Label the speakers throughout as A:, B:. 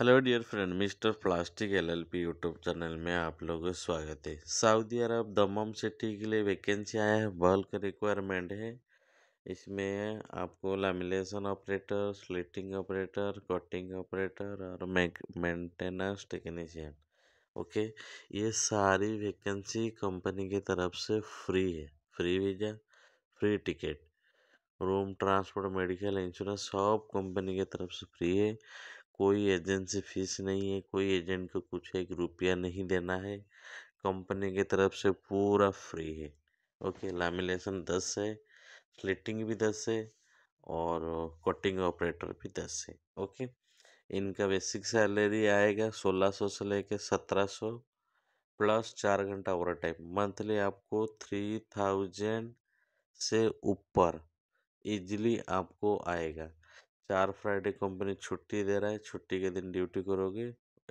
A: hello dear friend mister plastic LLP YouTube channel में आप लोगों का स्वागत है सऊदी अरब दमम सिटी के लिए वैकेंसी आया है बल्क रिक्वायरमेंट है इसमें आपको lamination operator slitting operator cutting operator और मेंटेनेंस टेक्नीशियन ओके ये सारी वैकेंसी कंपनी की तरफ से फ्री है free visa free ticket room transport medical insurance सब कंपनी की तरफ से फ्री है कोई एजेंट से फीस नहीं है कोई एजेंट को कुछ एक रुपया नहीं देना है कंपनी की तरफ से पूरा फ्री है ओके लैमिनेशन दस है स्लिटिंग भी दस है और कटिंग ऑपरेटर भी दस है ओके इनका बेसिक सैलरी आएगा सोलह सौ से लेकर सत्रह सौ प्लस चार घंटा ओवर टाइम मंथली आपको थ्री थाउजेंड से ऊपर इजिली आपको आएगा चार फ्राइडे कंपनी छुट्टी दे रहा है छुट्टी के दिन ड्यूटी करोगे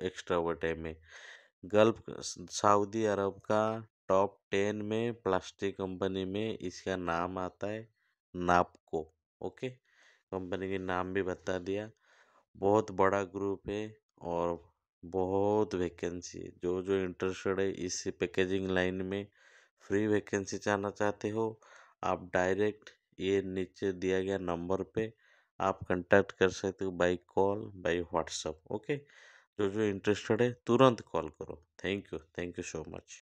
A: एक्स्ट्रा ओवर टाइम में गल्फ सऊदी अरब का टॉप टेन में प्लास्टिक कंपनी में इसका नाम आता है नापको ओके कंपनी के नाम भी बता दिया बहुत बड़ा ग्रुप है और बहुत वैकेंसी है जो जो इंटरेस्टेड है इस पैकेजिंग लाइन में फ्री वैकेंसी चाहना चाहते हो आप डायरेक्ट ये नीचे दिया गया नंबर पे आप कंटेक्ट कर सकते हो by call by WhatsApp okay जो जो इंटरेस्टेड है तुरंत कॉल करो thank you thank you so much